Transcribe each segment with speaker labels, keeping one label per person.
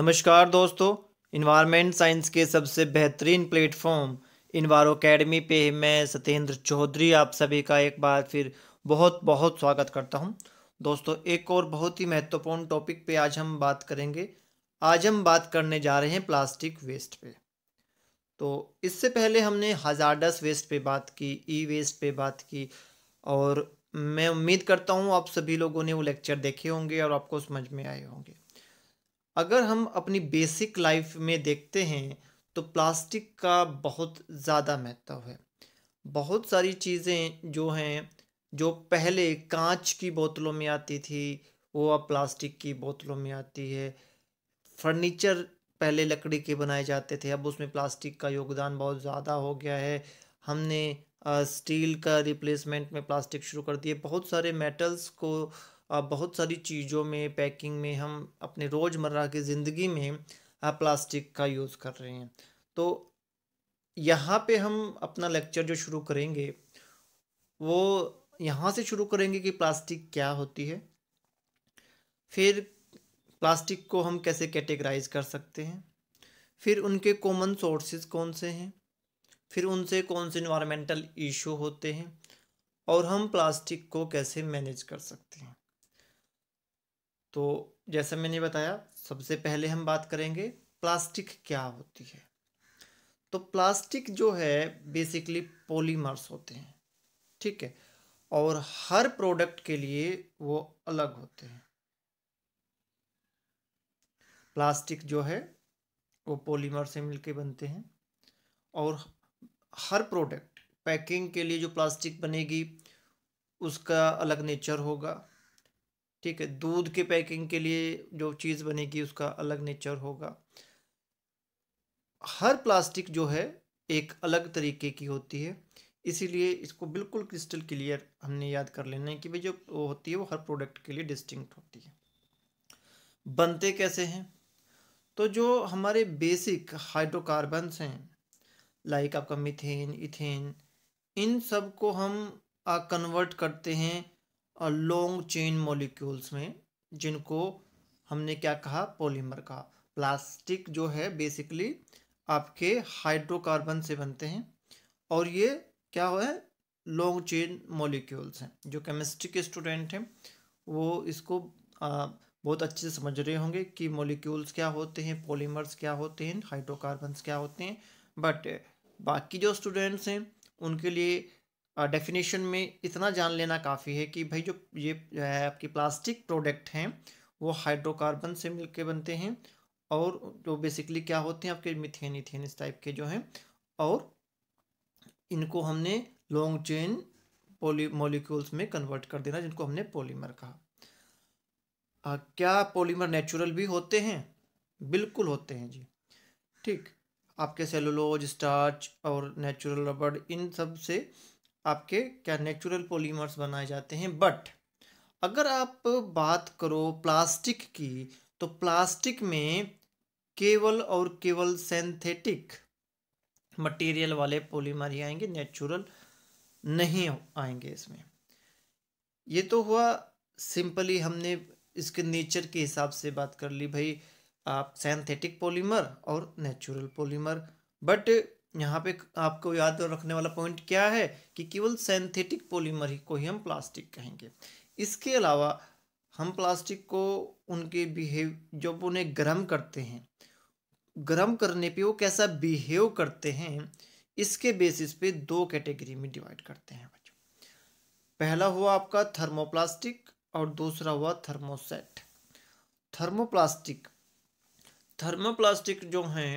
Speaker 1: नमस्कार दोस्तों environment science के सबसे बेहतरीन प्लेटफॉर्म इन्वारो अकेडमी पे मैं सत्येंद्र चौधरी आप सभी का एक बार फिर बहुत बहुत स्वागत करता हूं दोस्तों एक और बहुत ही महत्वपूर्ण टॉपिक पे आज हम बात करेंगे आज हम बात करने जा रहे हैं प्लास्टिक वेस्ट पे तो इससे पहले हमने हज़ारडस वेस्ट पे बात की ई वेस्ट पे बात की और मैं उम्मीद करता हूँ आप सभी लोगों ने वो लेक्चर देखे होंगे और आपको समझ में आए होंगे अगर हम अपनी बेसिक लाइफ में देखते हैं तो प्लास्टिक का बहुत ज़्यादा महत्व है बहुत सारी चीज़ें जो हैं जो पहले कांच की बोतलों में आती थी वो अब प्लास्टिक की बोतलों में आती है फर्नीचर पहले लकड़ी के बनाए जाते थे अब उसमें प्लास्टिक का योगदान बहुत ज़्यादा हो गया है हमने स्टील का रिप्लेसमेंट में प्लास्टिक शुरू कर दिए बहुत सारे मेटल्स को बहुत सारी चीज़ों में पैकिंग में हम अपने रोज़मर्रा की ज़िंदगी में प्लास्टिक का यूज़ कर रहे हैं तो यहाँ पे हम अपना लेक्चर जो शुरू करेंगे वो यहाँ से शुरू करेंगे कि प्लास्टिक क्या होती है फिर प्लास्टिक को हम कैसे कैटेगराइज कर सकते हैं फिर उनके कॉमन सोर्सेज कौन से हैं फिर उनसे कौन से इन्वायरमेंटल इशू होते हैं और हम प्लास्टिक को कैसे मैनेज कर सकते हैं तो जैसा मैंने बताया सबसे पहले हम बात करेंगे प्लास्टिक क्या होती है तो प्लास्टिक जो है बेसिकली पॉलीमर्स होते हैं ठीक है और हर प्रोडक्ट के लिए वो अलग होते हैं प्लास्टिक जो है वो पॉलीमर से मिलके बनते हैं और हर प्रोडक्ट पैकिंग के लिए जो प्लास्टिक बनेगी उसका अलग नेचर होगा ठीक है दूध के पैकिंग के लिए जो चीज़ बनेगी उसका अलग नेचर होगा हर प्लास्टिक जो है एक अलग तरीके की होती है इसीलिए इसको बिल्कुल क्रिस्टल क्लियर हमने याद कर लेना है कि भाई जो वो होती है वो हर प्रोडक्ट के लिए डिस्टिंक्ट होती है बनते कैसे हैं तो जो हमारे बेसिक हाइड्रोकार्बन्स हैं लाइक आपका मिथेन इथेन इन सब को हम कन्वर्ट करते हैं लॉन्ग चेन मॉलिक्यूल्स में जिनको हमने क्या कहा पॉलीमर कहा प्लास्टिक जो है बेसिकली आपके हाइड्रोकार्बन से बनते हैं और ये क्या है लॉन्ग चेन मॉलिक्यूल्स हैं जो केमिस्ट्री के स्टूडेंट हैं वो इसको आ, बहुत अच्छे से समझ रहे होंगे कि मॉलिक्यूल्स क्या होते हैं पॉलीमर्स क्या होते हैं हाइड्रोकार्बन्स क्या होते हैं बट बाकी जो स्टूडेंट्स हैं उनके लिए डेफिनेशन में इतना जान लेना काफ़ी है कि भाई जो ये जो है आपकी प्लास्टिक प्रोडक्ट हैं वो हाइड्रोकार्बन से मिलके बनते हैं और जो बेसिकली क्या होते हैं आपके मिथेन इथेन इस टाइप के जो हैं और इनको हमने लॉन्ग चेन पोली मोलिक्यूल्स में कन्वर्ट कर देना जिनको हमने पोलीमर कहा आ, क्या पोलीमर नेचुरल भी होते हैं बिल्कुल होते हैं जी ठीक आपके सेलुलोज स्टार्च और नेचुरल रबड़ इन सब से आपके क्या नेचुरल पॉलीमर्स बनाए जाते हैं बट अगर आप बात करो प्लास्टिक की तो प्लास्टिक में केवल और केवल सिंथेटिक मटेरियल वाले पॉलीमर ही आएंगे नेचुरल नहीं आएंगे इसमें ये तो हुआ सिंपली हमने इसके नेचर के हिसाब से बात कर ली भाई आप सिंथेटिक पॉलीमर और नेचुरल पॉलीमर बट यहाँ पे आपको याद रखने वाला पॉइंट क्या है कि केवल सेंथेटिक पॉलीमर ही को ही हम प्लास्टिक कहेंगे इसके अलावा हम प्लास्टिक को उनके बिहेव जब उन्हें गर्म करते हैं गर्म करने पे वो कैसा बिहेव करते हैं इसके बेसिस पे दो कैटेगरी में डिवाइड करते हैं बच्चों पहला हुआ आपका थर्मोप्लास्टिक और दूसरा हुआ थर्मोसेट थर्मोप्लास्टिक थर्मोप्लास्टिक जो हैं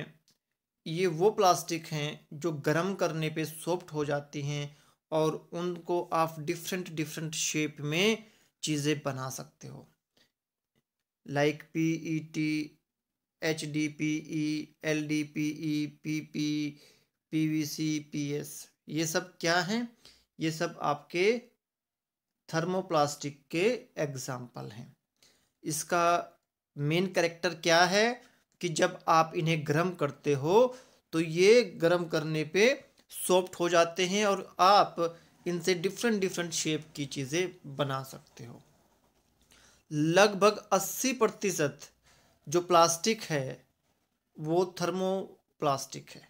Speaker 1: ये वो प्लास्टिक हैं जो गर्म करने पे सॉफ्ट हो जाती हैं और उनको आप डिफरेंट डिफरेंट शेप में चीज़ें बना सकते हो like P E T H D P E L D P E P P P V C P S ये सब क्या हैं ये सब आपके थर्मोप्लास्टिक के एग्ज़ाम्पल हैं इसका मेन करेक्टर क्या है कि जब आप इन्हें गर्म करते हो तो ये गर्म करने पे सॉफ्ट हो जाते हैं और आप इनसे डिफरेंट डिफरेंट शेप की चीज़ें बना सकते हो लगभग अस्सी प्रतिशत जो प्लास्टिक है वो थर्मो प्लास्टिक है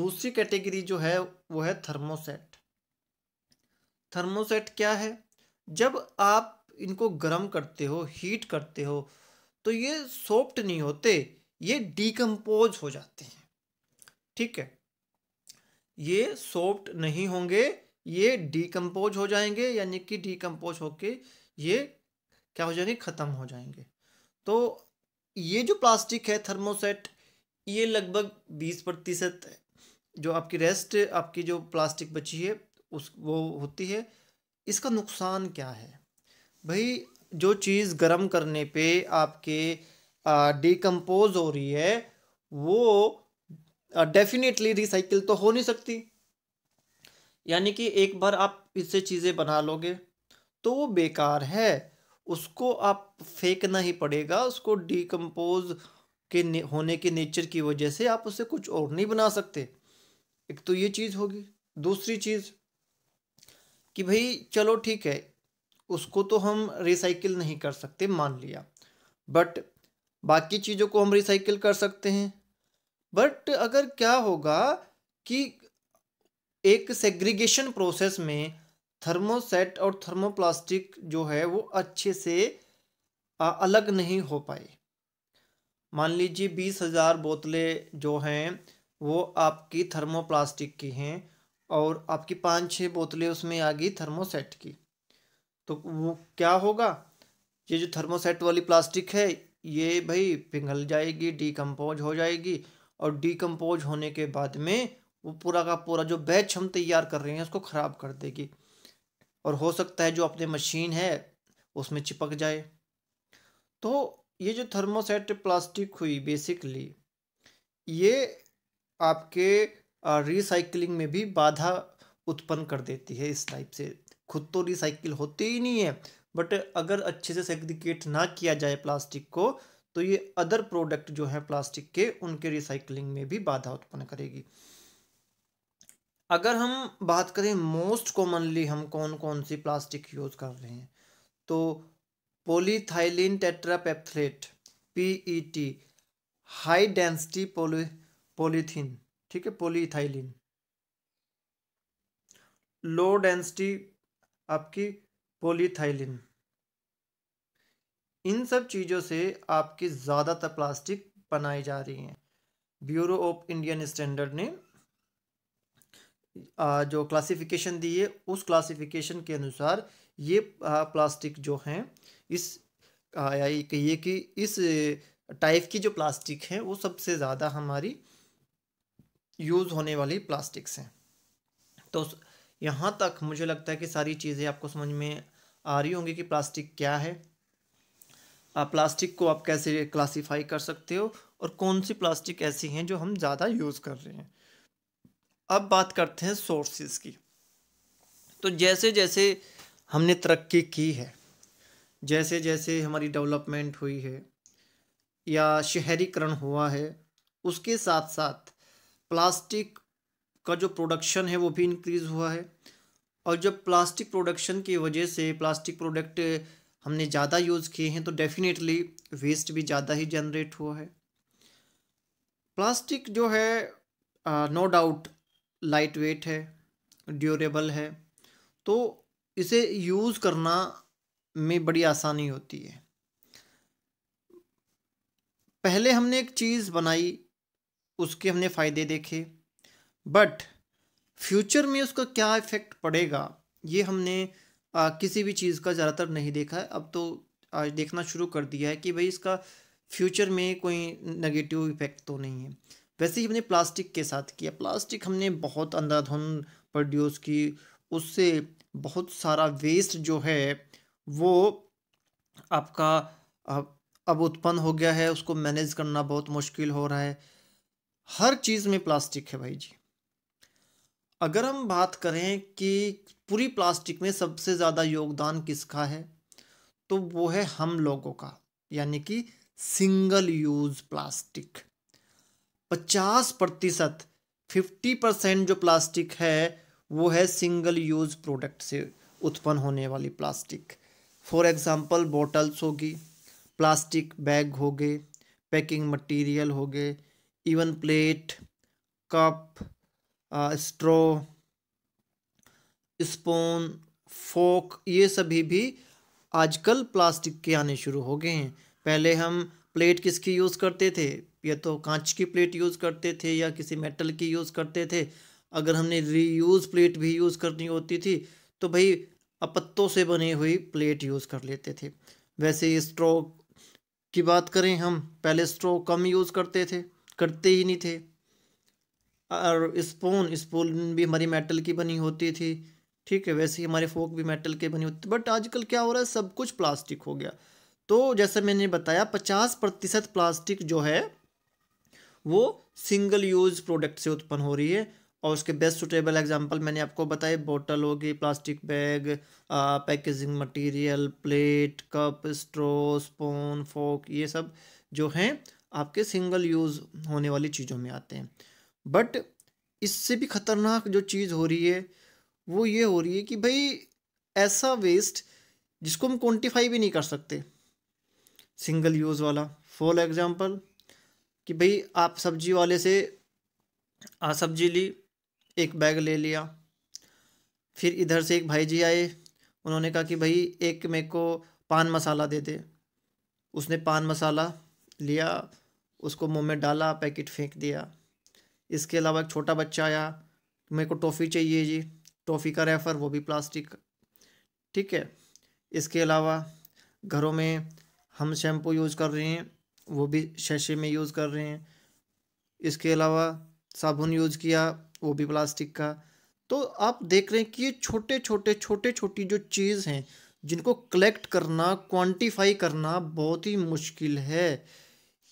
Speaker 1: दूसरी कैटेगरी जो है वो है थर्मोसेट थर्मोसेट क्या है जब आप इनको गर्म करते हो हीट करते हो तो ये सॉफ्ट नहीं होते ये डीकम्पोज हो जाते हैं ठीक है ये सॉफ्ट नहीं होंगे ये डीकम्पोज हो जाएंगे यानी कि डीकम्पोज होके ये क्या हो जाएंगे ख़त्म हो जाएंगे तो ये जो प्लास्टिक है थर्मोसेट ये लगभग बीस प्रतिशत जो आपकी रेस्ट आपकी जो प्लास्टिक बची है उस वो होती है इसका नुकसान क्या है भाई जो चीज़ गर्म करने पे आपके डिकम्पोज हो रही है वो डेफिनेटली रिसाइकिल तो हो नहीं सकती यानी कि एक बार आप इससे चीज़ें बना लोगे तो वो बेकार है उसको आप फेंकना ही पड़ेगा उसको डिकम्पोज के होने के नेचर की वजह से आप उसे कुछ और नहीं बना सकते एक तो ये चीज़ होगी दूसरी चीज़ कि भाई चलो ठीक है उसको तो हम रिसाइकिल नहीं कर सकते मान लिया बट बाकी चीज़ों को हम रिसाइकिल कर सकते हैं बट अगर क्या होगा कि एक सेग्रीगेशन प्रोसेस में थर्मोसेट और थर्मोप्लास्टिक जो है वो अच्छे से अलग नहीं हो पाए मान लीजिए बीस हज़ार बोतलें जो हैं वो आपकी थर्मोप्लास्टिक की हैं और आपकी पाँच छः बोतलें उसमें आ गई थर्मोसेट की तो वो क्या होगा ये जो थर्मोसेट वाली प्लास्टिक है ये भाई पिघल जाएगी डीकम्पोज हो जाएगी और डीकम्पोज होने के बाद में वो पूरा का पूरा जो बैच हम तैयार कर रहे हैं उसको ख़राब कर देगी और हो सकता है जो अपने मशीन है उसमें चिपक जाए तो ये जो थर्मोसेट प्लास्टिक हुई बेसिकली ये आपके रिसाइकलिंग में भी बाधा उत्पन्न कर देती है इस टाइप से खुद तो रिसाइकिल होते ही नहीं है बट अगर अच्छे से सेग्रीगेट ना किया जाए प्लास्टिक को तो ये अदर प्रोडक्ट जो है प्लास्टिक के उनके रिसाइकलिंग में भी बाधा उत्पन्न करेगी अगर हम बात करें मोस्ट कॉमनली हम कौन कौन सी प्लास्टिक यूज़ कर रहे हैं तो polyethylene terephthalate T high density poly polythene ठीक है पोलीथाइलिन लो डेंसिटी आपकी पोलीथाइलिन इन सब चीज़ों से आपकी ज़्यादातर प्लास्टिक बनाई जा रही हैं ब्यूरो ऑफ इंडियन स्टैंडर्ड ने जो क्लासिफिकेशन दी है उस क्लासिफिकेशन के अनुसार ये प्लास्टिक जो हैं इस कहिए कि इस टाइप की जो प्लास्टिक है वो सबसे ज़्यादा हमारी यूज़ होने वाली प्लास्टिक्स हैं तो यहाँ तक मुझे लगता है कि सारी चीज़ें आपको समझ में आ रही होंगी कि प्लास्टिक क्या है आप प्लास्टिक को आप कैसे क्लासीफाई कर सकते हो और कौन सी प्लास्टिक ऐसी हैं जो हम ज़्यादा यूज़ कर रहे हैं अब बात करते हैं सोर्सेज की तो जैसे जैसे हमने तरक्की की है जैसे जैसे हमारी डेवलपमेंट हुई है या शहरीकरण हुआ है उसके साथ साथ प्लास्टिक का जो प्रोडक्शन है वो भी इंक्रीज़ हुआ है और जब प्लास्टिक प्रोडक्शन की वजह से प्लास्टिक प्रोडक्ट हमने ज़्यादा यूज़ किए हैं तो डेफिनेटली वेस्ट भी ज़्यादा ही जनरेट हुआ है प्लास्टिक जो है नो डाउट लाइट वेट है ड्यूरेबल है तो इसे यूज़ करना में बड़ी आसानी होती है पहले हमने एक चीज़ बनाई उसके हमने फ़ायदे देखे बट फ्यूचर में उसका क्या इफ़ेक्ट पड़ेगा ये हमने आ, किसी भी चीज़ का ज़्यादातर नहीं देखा है अब तो आज देखना शुरू कर दिया है कि भाई इसका फ्यूचर में कोई नेगेटिव इफ़ेक्ट तो नहीं है वैसे ही हमने प्लास्टिक के साथ किया प्लास्टिक हमने बहुत अंधाधुन प्रोड्यूस की उससे बहुत सारा वेस्ट जो है वो आपका अब उत्पन्न हो गया है उसको मैनेज करना बहुत मुश्किल हो रहा है हर चीज़ में प्लास्टिक है भाई जी अगर हम बात करें कि पूरी प्लास्टिक में सबसे ज़्यादा योगदान किसका है तो वो है हम लोगों का यानी कि सिंगल यूज़ प्लास्टिक पचास प्रतिशत फिफ्टी परसेंट जो प्लास्टिक है वो है सिंगल यूज़ प्रोडक्ट से उत्पन्न होने वाली प्लास्टिक फॉर एग्ज़ाम्पल बॉटल्स होगी प्लास्टिक बैग हो गए पैकिंग मटेरियल हो गए even plate cup straw spoon fork ये सभी भी आजकल प्लास्टिक के आने शुरू हो गए हैं पहले हम प्लेट किसकी यूज़ करते थे या तो कांच की प्लेट यूज़ करते थे या किसी मेटल की यूज़ करते थे अगर हमने रीयूज़ प्लेट भी यूज़ करनी होती थी तो भाई अपत्तों से बनी हुई प्लेट यूज़ कर लेते थे वैसे स्ट्रॉ की बात करें हम पहले स्ट्रॉ कम यूज़ करते थे करते ही नहीं थे और स्पून स्पून भी हमारी मेटल की बनी होती थी ठीक है वैसे ही हमारे फोक भी मेटल के बनी होती बट आजकल क्या हो रहा है सब कुछ प्लास्टिक हो गया तो जैसे मैंने बताया पचास प्रतिशत प्लास्टिक जो है वो सिंगल यूज़ प्रोडक्ट से उत्पन्न हो रही है और उसके बेस्ट सुटेबल एग्जांपल मैंने आपको बताए बोतल होगी plastic bag packaging material plate cup straw spoon fork ये सब जो हैं आपके सिंगल यूज़ होने वाली चीज़ों में आते हैं बट इससे भी ख़तरनाक जो चीज़ हो रही है वो ये हो रही है कि भाई ऐसा वेस्ट जिसको हम क्वान्टिफाई भी नहीं कर सकते सिंगल यूज़ वाला फॉर एग्ज़ाम्पल कि भाई आप सब्जी वाले से आ सब्जी ली एक बैग ले लिया फिर इधर से एक भाई जी आए उन्होंने कहा कि भाई एक मेरे को पान मसाला दे दे उसने पान मसाला लिया उसको मुंह में डाला पैकेट फेंक दिया इसके अलावा एक छोटा बच्चा आया मेरे को टॉफ़ी चाहिए जी टॉफ़ी का रेफ़र वो भी प्लास्टिक ठीक है इसके अलावा घरों में हम शैम्पू यूज़ कर रहे हैं वो भी शीशे में यूज़ कर रहे हैं इसके अलावा साबुन यूज़ किया वो भी प्लास्टिक का तो आप देख रहे हैं कि ये छोटे छोटे छोटे छोटी जो चीज़ हैं जिनको कलेक्ट करना क्वांटिफाई करना बहुत ही मुश्किल है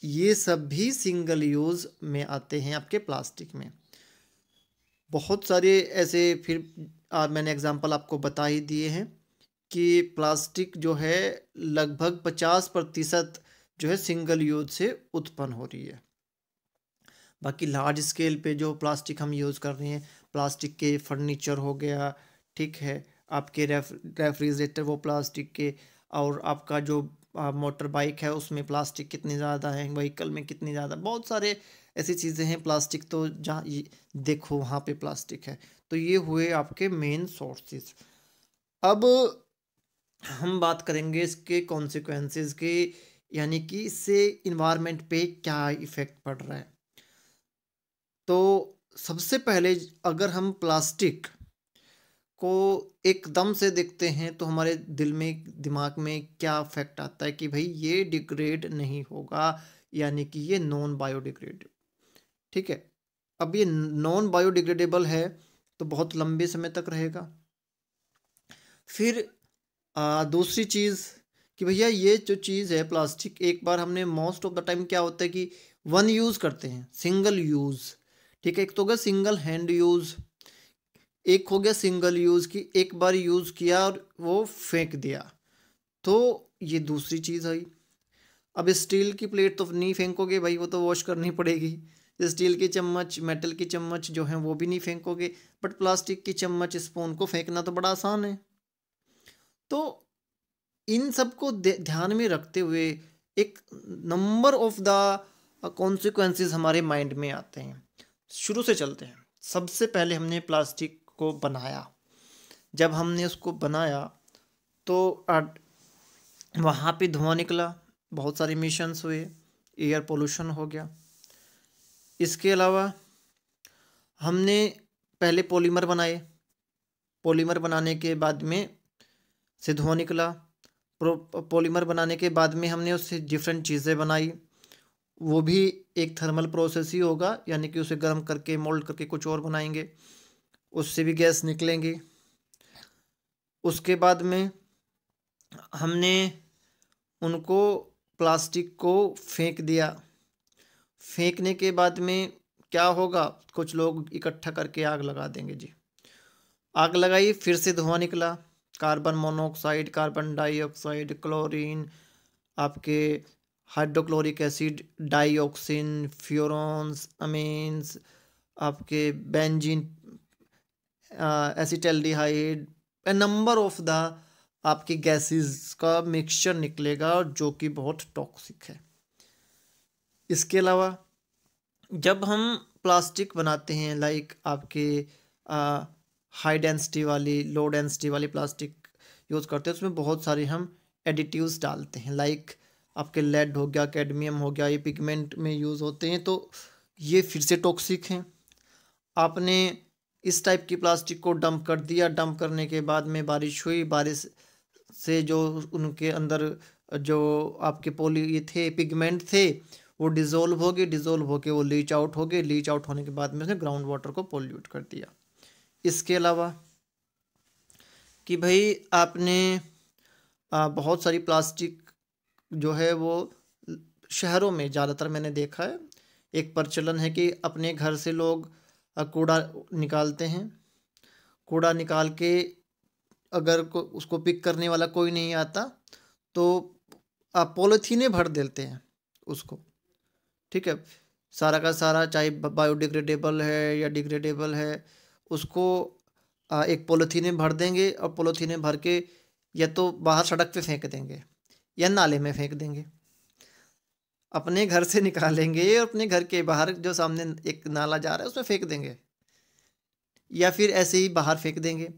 Speaker 1: ये सब भी सिंगल यूज़ में आते हैं आपके प्लास्टिक में बहुत सारे ऐसे फिर आ, मैंने एग्ज़ाम्पल आपको बता ही दिए हैं कि प्लास्टिक जो है लगभग पचास प्रतिशत जो है सिंगल यूज से उत्पन्न हो रही है बाकी लार्ज स्केल पे जो प्लास्टिक हम यूज़ कर रहे हैं प्लास्टिक के फर्नीचर हो गया ठीक है आपके रेफ रेफ्रिजरेटर वो प्लास्टिक के और आपका जो मोटर बाइक है उसमें प्लास्टिक कितनी ज़्यादा है व्हीकल में कितनी ज़्यादा बहुत सारे ऐसी चीज़ें हैं प्लास्टिक तो जहाँ देखो वहाँ पे प्लास्टिक है तो ये हुए आपके मेन सोर्सेज अब हम बात करेंगे इसके कॉन्सिक्वेंसेस के यानी कि इससे इन्वामेंट पे क्या इफ़ेक्ट पड़ रहा है तो सबसे पहले अगर हम प्लास्टिक को एकदम से देखते हैं तो हमारे दिल में दिमाग में क्या इफेक्ट आता है कि भाई ये डिग्रेड नहीं होगा यानी कि ये नॉन बायोडिग्रेड ठीक है अब ये नॉन बायोडिग्रेडेबल है तो बहुत लंबे समय तक रहेगा फिर आ, दूसरी चीज़ कि भैया ये जो चीज़ है प्लास्टिक एक बार हमने मोस्ट ऑफ द टाइम क्या होता है कि वन यूज़ करते हैं सिंगल यूज़ ठीक है एक तो होगा सिंगल हैंड यूज़ एक हो गया सिंगल यूज़ की एक बार यूज़ किया और वो फेंक दिया तो ये दूसरी चीज़ आई अब स्टील की प्लेट तो नहीं फेंकोगे भाई वो तो वॉश करनी पड़ेगी स्टील की चम्मच मेटल की चम्मच जो है वो भी नहीं फेंकोगे बट प्लास्टिक की चम्मच स्पून को फेंकना तो बड़ा आसान है तो इन सब को ध्यान में रखते हुए एक नंबर ऑफ द कॉन्सिक्वेंसेस हमारे माइंड में आते हैं शुरू से चलते हैं सबसे पहले हमने प्लास्टिक को बनाया जब हमने उसको बनाया तो वहाँ पे धुआं निकला बहुत सारे मिशंस हुए एयर पोल्यूशन हो गया इसके अलावा हमने पहले पॉलीमर बनाए पॉलीमर बनाने के बाद में से धुआं निकला पॉलीमर बनाने के बाद में हमने उससे डिफरेंट चीज़ें बनाई वो भी एक थर्मल प्रोसेस ही होगा यानी कि उसे गर्म करके मोल्ड करके कुछ और बनाएंगे उससे भी गैस निकलेंगी उसके बाद में हमने उनको प्लास्टिक को फेंक दिया फेंकने के बाद में क्या होगा कुछ लोग इकट्ठा करके आग लगा देंगे जी आग लगाई फिर से धुआं निकला carbon monoxide carbon dioxide chlorine आपके hydrochloric acid dioxin furans amines आपके benzene acetaldehyde a number of the आपके गैसेस का मिक्सचर निकलेगा जो कि बहुत टॉक्सिक है इसके अलावा जब हम प्लास्टिक बनाते हैं लाइक आपके हाई uh, डेंसिटी वाली लो डेंसिटी वाली प्लास्टिक यूज़ करते हैं उसमें बहुत सारे हम एडिटिव्स डालते हैं लाइक आपके लेड हो गया कैडमियम हो गया ये पिगमेंट में यूज़ होते हैं तो ये फिर से टॉक्सिक हैं आपने इस टाइप की प्लास्टिक को डंप कर दिया डंप करने के बाद में बारिश हुई बारिश से जो उनके अंदर जो आपके पोली थे पिगमेंट थे वो डिज़ोल्व हो गए डिज़ोल्व होके वो लीच आउट हो गए लीच आउट होने के बाद में उसने ग्राउंड वाटर को पोल्यूट कर दिया इसके अलावा कि भाई आपने आ, बहुत सारी प्लास्टिक जो है वो शहरों में ज़्यादातर मैंने देखा है एक प्रचलन है कि अपने घर से लोग कूड़ा निकालते हैं कूड़ा निकाल के अगर को उसको पिक करने वाला कोई नहीं आता तो आप पॉलीथीने भर देते हैं उसको ठीक है सारा का सारा चाहे बायोडिग्रेडेबल है या डिग्रेडेबल है उसको एक पॉलीथीने भर देंगे और पोलिथीने भर के या तो बाहर सड़क पे फेंक देंगे या नाले में फेंक देंगे अपने घर से निकालेंगे और अपने घर के बाहर जो सामने एक नाला जा रहा है उसमें फेंक देंगे या फिर ऐसे ही बाहर फेंक देंगे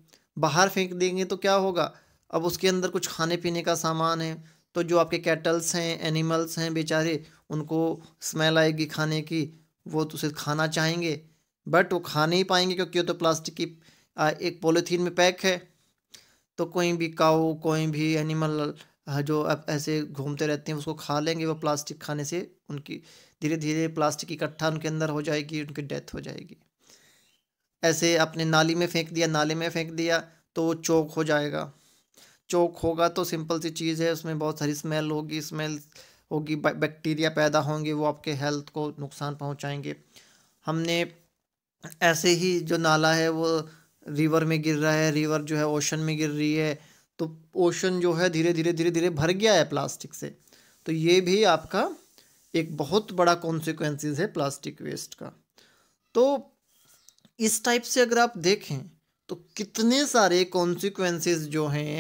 Speaker 1: बाहर फेंक देंगे तो क्या होगा अब उसके अंदर कुछ खाने पीने का सामान है तो जो आपके कैटल्स हैं एनिमल्स हैं बेचारे उनको स्मेल आएगी खाने की वो तो उसे खाना चाहेंगे बट वो खा नहीं पाएंगे क्योंकि वो तो प्लास्टिक की एक पॉलीथीन में पैक है तो कोई भी काऊ कोई भी एनिमल जो अब ऐसे घूमते रहते हैं उसको खा लेंगे वो प्लास्टिक खाने से उनकी धीरे धीरे प्लास्टिक इकट्ठा उनके अंदर हो जाएगी उनकी डेथ हो जाएगी ऐसे अपने नाली में फेंक दिया नाले में फेंक दिया तो वो चौक हो जाएगा चौक होगा तो सिंपल सी चीज़ है उसमें बहुत सारी स्मेल होगी स्मेल होगी बैक्टीरिया पैदा होंगे वो आपके हेल्थ को नुकसान पहुंचाएंगे हमने ऐसे ही जो नाला है वो रिवर में गिर रहा है रिवर जो है ओशन में गिर रही है तो ओशन जो है धीरे धीरे धीरे धीरे भर गया है प्लास्टिक से तो ये भी आपका एक बहुत बड़ा कॉन्सिक्वेंसिस है प्लास्टिक वेस्ट का तो इस टाइप से अगर आप देखें तो कितने सारे कॉन्सिक्वेंसेस जो हैं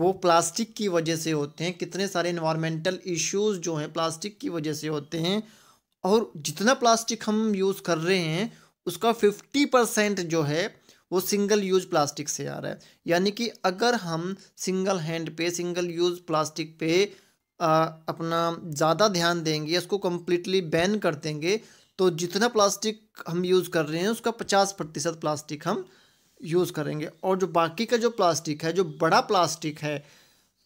Speaker 1: वो प्लास्टिक की वजह से होते हैं कितने सारे इन्वायरमेंटल इश्यूज जो हैं प्लास्टिक की वजह से होते हैं और जितना प्लास्टिक हम यूज़ कर रहे हैं उसका फिफ्टी परसेंट जो है वो सिंगल यूज प्लास्टिक से आ रहा है यानी कि अगर हम सिंगल हैंड पे सिंगल यूज प्लास्टिक पे आ, अपना ज़्यादा ध्यान देंगे इसको कम्प्लीटली बैन कर देंगे तो जितना प्लास्टिक हम यूज़ कर रहे हैं उसका पचास प्रतिशत प्लास्टिक हम यूज़ करेंगे और जो बाकी का जो प्लास्टिक है जो बड़ा प्लास्टिक है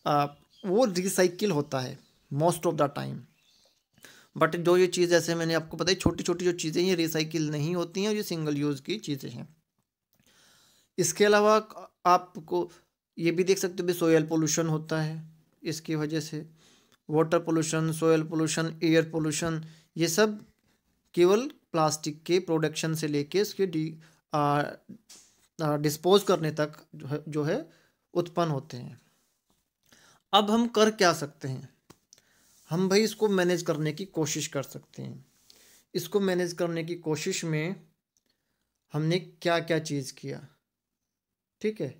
Speaker 1: आ, वो रिसाइकिल होता है most of the time but जो ये चीज़ ऐसे मैंने आपको बताई छोटी छोटी जो चीज़ें ये रिसाइकिल नहीं होती हैं और ये सिंगल यूज़ की चीज़ें हैं इसके अलावा आपको ये भी देख सकते हो भी सोयल पोल्यूशन होता है इसकी वजह से water pollution soil pollution air pollution ये सब केवल प्लास्टिक के प्रोडक्शन से लेके इसके डी डिस्पोज करने तक जो है उत्पन्न होते हैं अब हम कर क्या सकते हैं हम भाई इसको मैनेज करने की कोशिश कर सकते हैं इसको मैनेज करने की कोशिश में हमने क्या क्या चीज़ किया ठीक है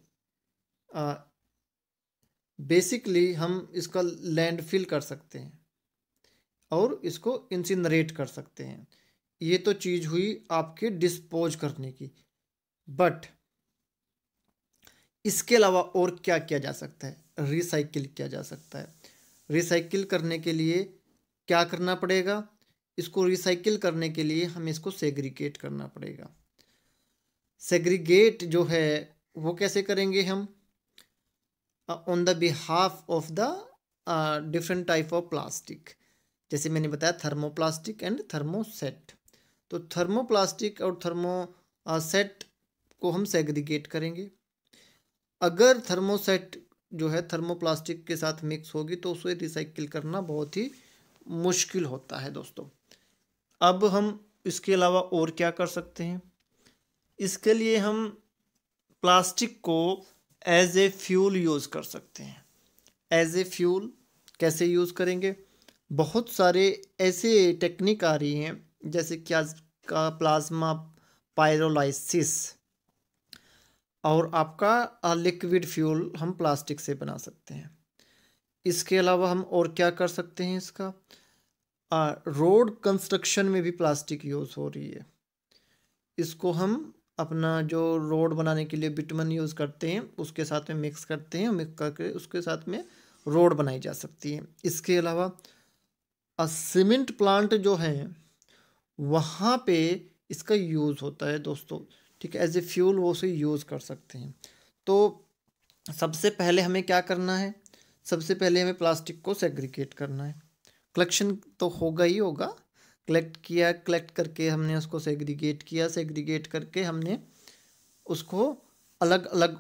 Speaker 1: बेसिकली हम इसका लैंडफिल कर सकते हैं और इसको इंसिनरेट कर सकते हैं ये तो चीज़ हुई आपके डिस्पोज करने की बट इसके अलावा और क्या किया जा सकता है रिसाइकिल किया जा सकता है रिसाइकिल करने के लिए क्या करना पड़ेगा इसको रिसाइकिल करने के लिए हमें इसको सेग्रीगेट करना पड़ेगा सेग्रीगेट जो है वो कैसे करेंगे हम on the behalf of the different type of plastic जैसे मैंने बताया थर्मोप्लास्टिक एंड थर्मोसेट तो थर्मोप्लास्टिक और थर्मोसेट uh, को हम सेग्रीगेट करेंगे अगर थर्मोसेट जो है थर्मोप्लास्टिक के साथ मिक्स होगी तो उसे रिसाइकिल करना बहुत ही मुश्किल होता है दोस्तों अब हम इसके अलावा और क्या कर सकते हैं इसके लिए हम प्लास्टिक को एज ए फ्यूल यूज़ कर सकते हैं एज ए फ्यूल कैसे यूज़ करेंगे बहुत सारे ऐसे टेक्निक आ रही हैं जैसे क्या का प्लाज्मा पायरोलाइसिस और आपका लिक्विड फ्यूल हम प्लास्टिक से बना सकते हैं इसके अलावा हम और क्या कर सकते हैं इसका रोड कंस्ट्रक्शन में भी प्लास्टिक यूज़ हो रही है इसको हम अपना जो रोड बनाने के लिए बिटमन यूज़ करते हैं उसके साथ में मिक्स करते हैं मिक्स करके उसके साथ में रोड बनाई जा सकती है इसके अलावा सीमेंट प्लांट जो है वहाँ पे इसका यूज़ होता है दोस्तों ठीक है एज ए फ्यूल वो उसे यूज़ कर सकते हैं तो सबसे पहले हमें क्या करना है सबसे पहले हमें प्लास्टिक को सेग्रीगेट करना है कलेक्शन तो होगा ही होगा कलेक्ट किया कलेक्ट करके हमने उसको सेग्रीगेट किया सेग्रीगेट करके हमने उसको अलग अलग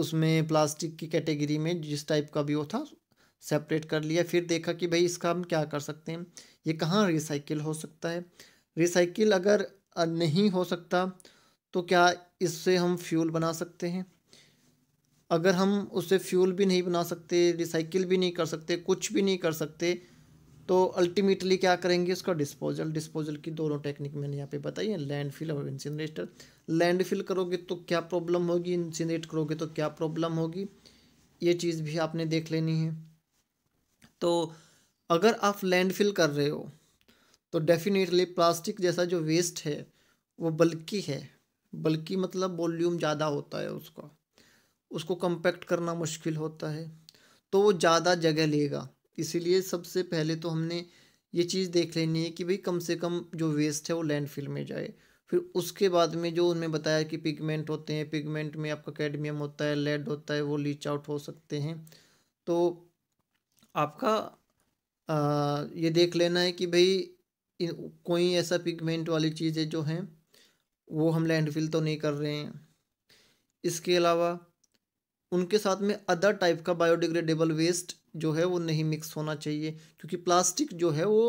Speaker 1: उसमें प्लास्टिक की कैटेगरी में जिस टाइप का भी वो था सेपरेट कर लिया फिर देखा कि भाई इसका हम क्या कर सकते हैं ये कहाँ रिसाइकिल हो सकता है रिसाइकिल अगर नहीं हो सकता तो क्या इससे हम फ्यूल बना सकते हैं अगर हम उससे फ्यूल भी नहीं बना सकते रिसाइकिल भी नहीं कर सकते कुछ भी नहीं कर सकते तो अल्टीमेटली क्या करेंगे उसका डिस्पोजल डिस्पोजल की दोनों टेक्निक मैंने यहाँ पे बताई है लैंडफिल और इंसिनरेटर लैंडफिल करोगे तो क्या प्रॉब्लम होगी इंसिनरेट करोगे तो क्या प्रॉब्लम होगी ये चीज़ भी आपने देख लेनी है तो अगर आप लैंडफिल कर रहे हो तो डेफिनेटली प्लास्टिक जैसा जो वेस्ट है वो बल्कि है बल्कि मतलब वॉल्यूम ज़्यादा होता है उसका उसको कंपैक्ट करना मुश्किल होता है तो वो ज़्यादा जगह लेगा इसीलिए सबसे पहले तो हमने ये चीज़ देख लेनी है कि भाई कम से कम जो वेस्ट है वो लैंडफिल में जाए फिर उसके बाद में जो उनमें बताया कि पिगमेंट होते हैं पिगमेंट में आपका कैडमियम होता है लेड होता है वो लीच आउट हो सकते हैं तो आपका आ, ये देख लेना है कि भाई कोई ऐसा पिगमेंट वाली चीज़ें जो हैं वो हम लैंडफिल तो नहीं कर रहे हैं इसके अलावा उनके साथ में अदर टाइप का बायोडिग्रेडेबल वेस्ट जो है वो नहीं मिक्स होना चाहिए क्योंकि प्लास्टिक जो है वो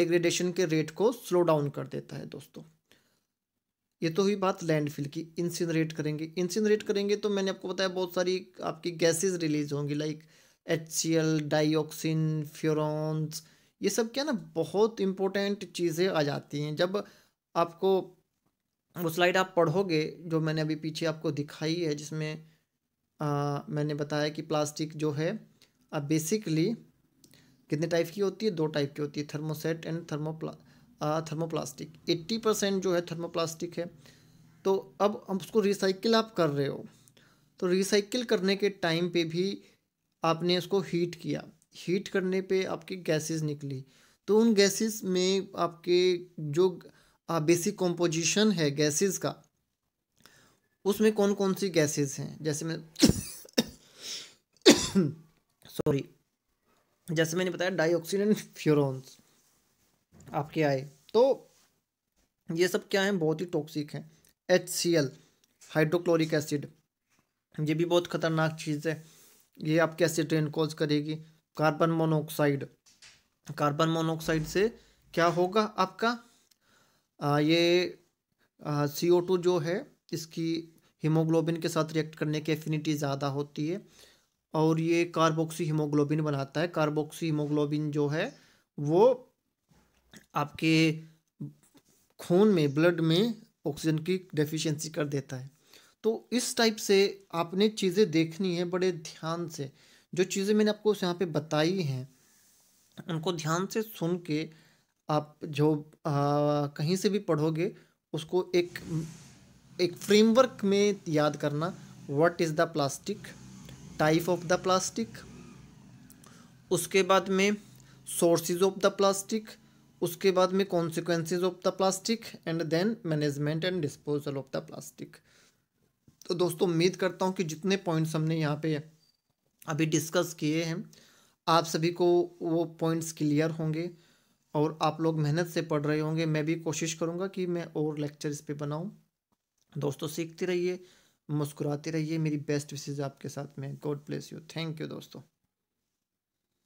Speaker 1: डिग्रेडेशन के रेट को स्लो डाउन कर देता है दोस्तों ये तो हुई बात लैंडफिल की इंसिनरेट करेंगे इंसिनरेट करेंगे तो मैंने आपको बताया बहुत सारी आपकी गैसेज रिलीज होंगी like H C L dioxin furans ये सब क्या ना बहुत इंपॉर्टेंट चीज़ें आ जाती हैं जब आपको वो स्लाइड आप पढ़ोगे जो मैंने अभी पीछे आपको दिखाई है जिसमें आ, मैंने बताया कि प्लास्टिक जो है अब बेसिकली कितने टाइप की होती है दो टाइप की होती है थर्मोसेट एंड थर्मोप्ला थर्मोप्लास्टिक एट्टी परसेंट जो है थर्मोप्लास्टिक है तो अब हम उसको रिसाइकिल आप कर रहे हो तो रिसाइकिल करने के टाइम पे भी आपने उसको हीट किया हीट करने पे आपकी गैसेस निकली तो उन गैसेस में आपके जो बेसिक कंपोजिशन है गैसेस का उसमें कौन कौन सी गैसेस हैं जैसे मैं सॉरी जैसे मैंने बताया डाइऑक्सीडन फ्यूरॉन्स आपके आए तो ये सब क्या है बहुत ही टॉक्सिक हैं H C L hydrochloric acid ये भी बहुत खतरनाक चीज़ है ये आपके एसिड्रेन कॉज करेगी कार्बन मोनोऑक्साइड कार्बन मोनोऑक्साइड से क्या होगा आपका आ, ये सी ओ टू जो है इसकी हीमोग्लोबिन के साथ रिएक्ट करने की एफिनिटी ज़्यादा होती है और ये कार्बोक्सी हीमोग्लोबिन बनाता है कार्बोक्सी हीमोग्लोबिन जो है वो आपके खून में ब्लड में ऑक्सीजन की डेफिशिएंसी कर देता है तो इस टाइप से आपने चीज़ें देखनी है बड़े ध्यान से जो चीज़ें मैंने आपको यहाँ पे बताई हैं उनको ध्यान से सुन के आप जो आ, कहीं से भी पढ़ोगे उसको एक एक फ्रेमवर्क में याद करना what is the plastic type of the plastic उसके बाद में सोर्सेज ऑफ द प्लास्टिक उसके बाद में consequences of the plastic and then management and disposal of the plastic तो दोस्तों उम्मीद करता हूँ कि जितने पॉइंट्स हमने यहाँ पे अभी डिस्कस किए हैं आप सभी को वो पॉइंट्स क्लियर होंगे और आप लोग मेहनत से पढ़ रहे होंगे मैं भी कोशिश करूँगा कि मैं और लेक्चर इस पर बनाऊँ दोस्तों सीखते रहिए मुस्कुराते रहिए मेरी बेस्ट विशेज़ आपके साथ में God bless you thank you दोस्तों